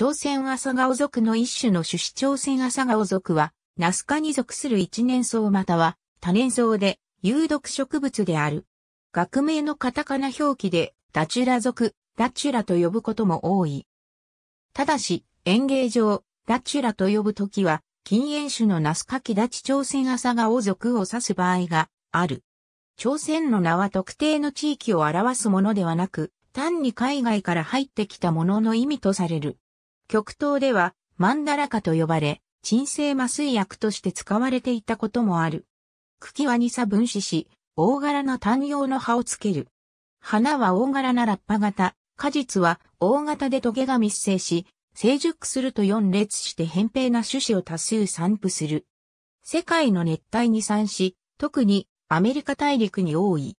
朝鮮朝顔族の一種の種子朝鮮朝顔族は、ナスカに属する一年草または多年草で有毒植物である。学名のカタカナ表記でダチュラ族、ダチュラと呼ぶことも多い。ただし、園芸上、ダチュラと呼ぶときは、禁煙種のナスカキダチ朝鮮朝顔族を指す場合がある。朝鮮の名は特定の地域を表すものではなく、単に海外から入ってきたものの意味とされる。極東ではマンダラカと呼ばれ、鎮静麻酔薬として使われていたこともある。茎は2差分子し、大柄な単葉の葉をつける。花は大柄なラッパ型、果実は大型でトゲが密生し、成熟すると4列して扁平な種子を多数散布する。世界の熱帯に産し、特にアメリカ大陸に多い。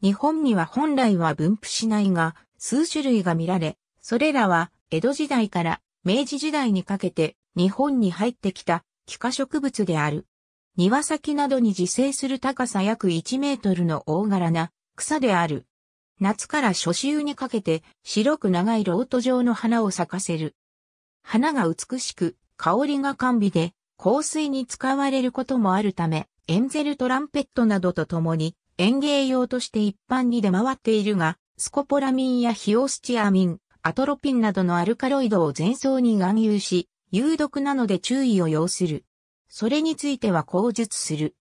日本には本来は分布しないが、数種類が見られ、それらは江戸時代から明治時代にかけて日本に入ってきた気化植物である。庭先などに自生する高さ約1メートルの大柄な草である。夏から初秋にかけて白く長いロート状の花を咲かせる。花が美しく、香りが甘美で、香水に使われることもあるため、エンゼルトランペットなどとともに園芸用として一般に出回っているが、スコポラミンやヒオスチアミン、アトロピンなどのアルカロイドを前奏に含有し、有毒なので注意を要する。それについては口述する。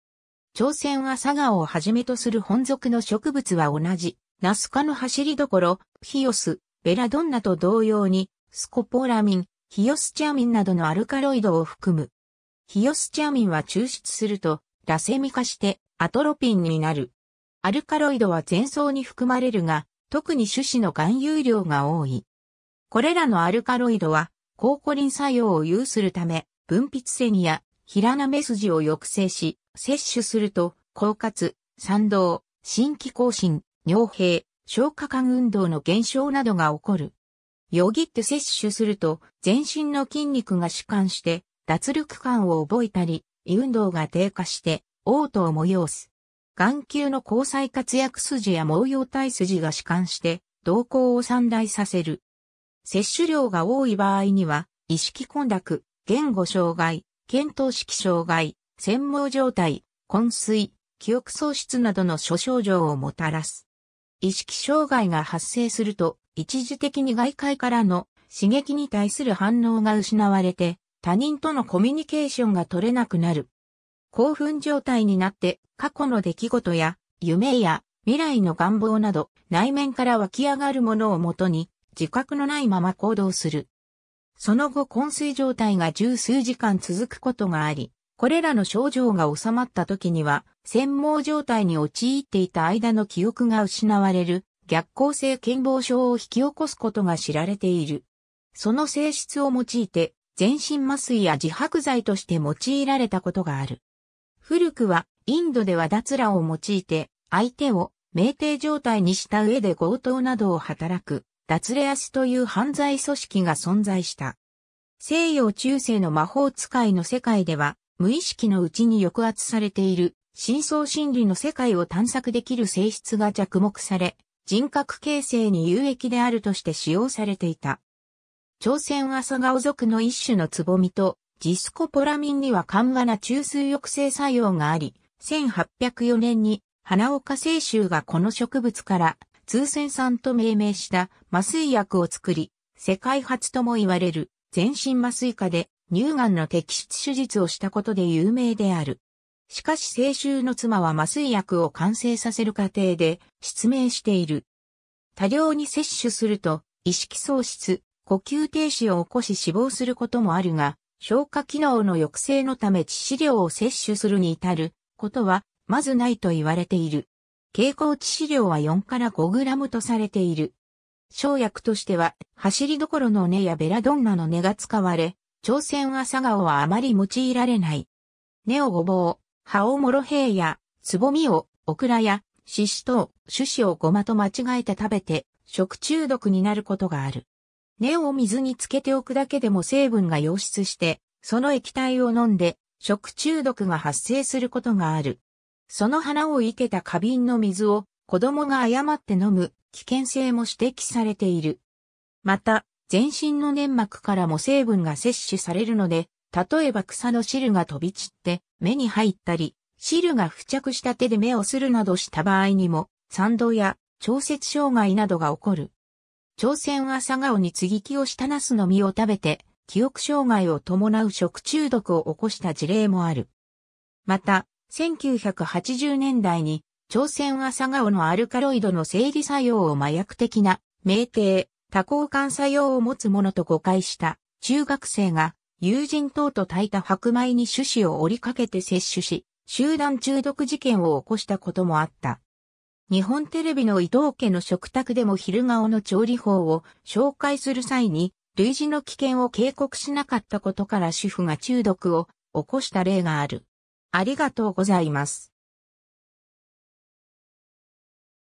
朝鮮は佐賀をはじめとする本属の植物は同じ、ナス科の走りどころ、ヒオス、ベラドンナと同様に、スコポラミン、ヒオスチャミンなどのアルカロイドを含む。ヒオスチャミンは抽出すると、ラセミ化してアトロピンになる。アルカロイドは前奏に含まれるが、特に種子の含有量が多い。これらのアルカロイドは、抗コリン作用を有するため、分泌セニラナな目筋を抑制し、摂取すると、狡猾、賛同、新規更新、尿閉、消化管運動の減少などが起こる。よぎって摂取すると、全身の筋肉が弛緩して、脱力感を覚えたり、胃運動が低下して、嘔吐を催す。眼球の交際活躍筋や毛様体筋が弛緩して、動向を散大させる。摂取量が多い場合には、意識混濁、言語障害、検討式障害、専門状態、昏睡、記憶喪失などの諸症状をもたらす。意識障害が発生すると、一時的に外界からの刺激に対する反応が失われて、他人とのコミュニケーションが取れなくなる。興奮状態になって過去の出来事や夢や未来の願望など内面から湧き上がるものをもとに自覚のないまま行動する。その後昏睡状態が十数時間続くことがあり、これらの症状が収まった時には、専門状態に陥っていた間の記憶が失われる逆行性健忘症を引き起こすことが知られている。その性質を用いて、全身麻酔や自白剤として用いられたことがある。古くは、インドでは脱羅を用いて、相手を酩酊状態にした上で強盗などを働く脱レアスという犯罪組織が存在した。西洋中世の魔法使いの世界では、無意識のうちに抑圧されている、深層心理の世界を探索できる性質が着目され、人格形成に有益であるとして使用されていた。朝鮮朝顔族の一種のつぼみと、ジスコポラミンには緩和な中枢抑制作用があり、1804年に花岡清州がこの植物から通船産と命名した麻酔薬を作り、世界初とも言われる全身麻酔科で乳がんの摘出手術をしたことで有名である。しかし青春の妻は麻酔薬を完成させる過程で失明している。多量に摂取すると意識喪失、呼吸停止を起こし死亡することもあるが、消化機能の抑制のため致死量を摂取するに至ることはまずないと言われている。蛍光致死量は4から5グラムとされている。生薬としては、走りどころの根やベラドンナの根が使われ、朝鮮朝顔はあまり用いられない。根をごぼう、葉をもろへいや、つぼみを、オクラや、シシトウ、種子をごまと間違えて食べて、食中毒になることがある。根を水につけておくだけでも成分が溶出して、その液体を飲んで、食中毒が発生することがある。その花を生けた花瓶の水を子供が誤って飲む危険性も指摘されている。また、全身の粘膜からも成分が摂取されるので、例えば草の汁が飛び散って目に入ったり、汁が付着した手で目をするなどした場合にも、酸度や調節障害などが起こる。朝鮮は佐顔に継ぎ木をしたナスの実を食べて、記憶障害を伴う食中毒を起こした事例もある。また、1980年代に、朝鮮朝顔のアルカロイドの生理作用を麻薬的な、酩酊、多項間作用を持つものと誤解した中学生が友人等と炊いた白米に種子を折りかけて摂取し、集団中毒事件を起こしたこともあった。日本テレビの伊藤家の食卓でも昼顔の調理法を紹介する際に、類似の危険を警告しなかったことから主婦が中毒を起こした例がある。ありがとうございます。